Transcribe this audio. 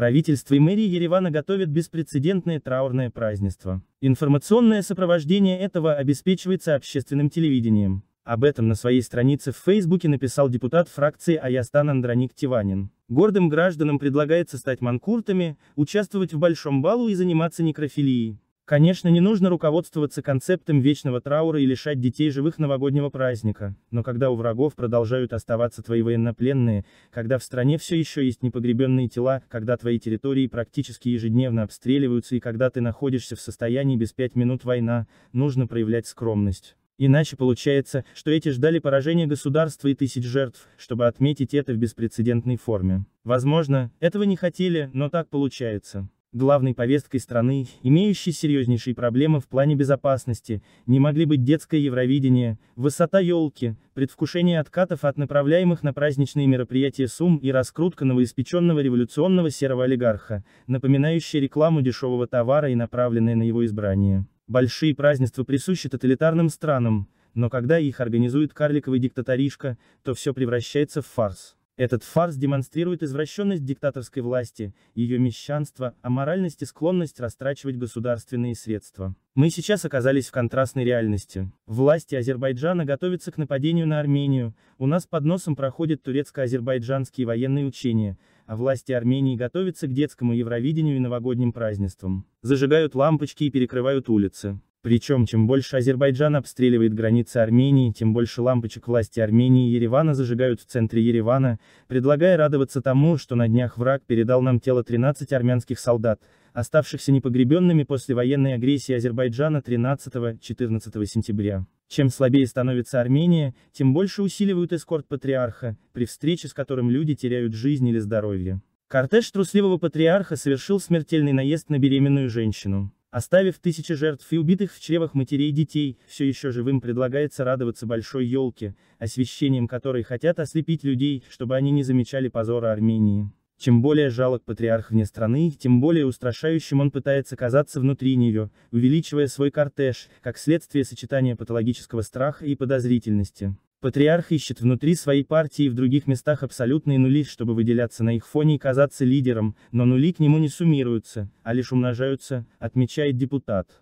Правительство и мэрия Еревана готовят беспрецедентное траурное празднество. Информационное сопровождение этого обеспечивается общественным телевидением. Об этом на своей странице в Фейсбуке написал депутат фракции Аястан Андроник Тиванин. Гордым гражданам предлагается стать манкуртами, участвовать в большом балу и заниматься некрофилией. Конечно, не нужно руководствоваться концептом вечного траура и лишать детей живых новогоднего праздника, но когда у врагов продолжают оставаться твои военнопленные, когда в стране все еще есть непогребенные тела, когда твои территории практически ежедневно обстреливаются и когда ты находишься в состоянии без пять минут война, нужно проявлять скромность. Иначе получается, что эти ждали поражения государства и тысяч жертв, чтобы отметить это в беспрецедентной форме. Возможно, этого не хотели, но так получается. Главной повесткой страны, имеющей серьезнейшие проблемы в плане безопасности, не могли быть детское Евровидение, высота елки, предвкушение откатов от направляемых на праздничные мероприятия сумм и раскрутка новоиспеченного революционного серого олигарха, напоминающая рекламу дешевого товара и направленная на его избрание. Большие празднества присущи тоталитарным странам, но когда их организует карликовый диктаторишка, то все превращается в фарс. Этот фарс демонстрирует извращенность диктаторской власти, ее мещанство, аморальность и склонность растрачивать государственные средства. Мы сейчас оказались в контрастной реальности. Власти Азербайджана готовятся к нападению на Армению, у нас под носом проходят турецко-азербайджанские военные учения, а власти Армении готовятся к детскому Евровидению и новогодним празднествам. Зажигают лампочки и перекрывают улицы. Причем чем больше Азербайджан обстреливает границы Армении, тем больше лампочек власти Армении и Еревана зажигают в центре Еревана, предлагая радоваться тому, что на днях враг передал нам тело 13 армянских солдат, оставшихся непогребенными после военной агрессии Азербайджана 13-14 сентября. Чем слабее становится Армения, тем больше усиливают эскорт патриарха, при встрече с которым люди теряют жизнь или здоровье. Кортеж трусливого патриарха совершил смертельный наезд на беременную женщину. Оставив тысячи жертв и убитых в чревах матерей детей, все еще живым предлагается радоваться большой елке, освещением которой хотят ослепить людей, чтобы они не замечали позора Армении. Чем более жалок патриарх вне страны, тем более устрашающим он пытается казаться внутри нее, увеличивая свой кортеж, как следствие сочетания патологического страха и подозрительности. Патриарх ищет внутри своей партии и в других местах абсолютные нули, чтобы выделяться на их фоне и казаться лидером, но нули к нему не суммируются, а лишь умножаются, отмечает депутат.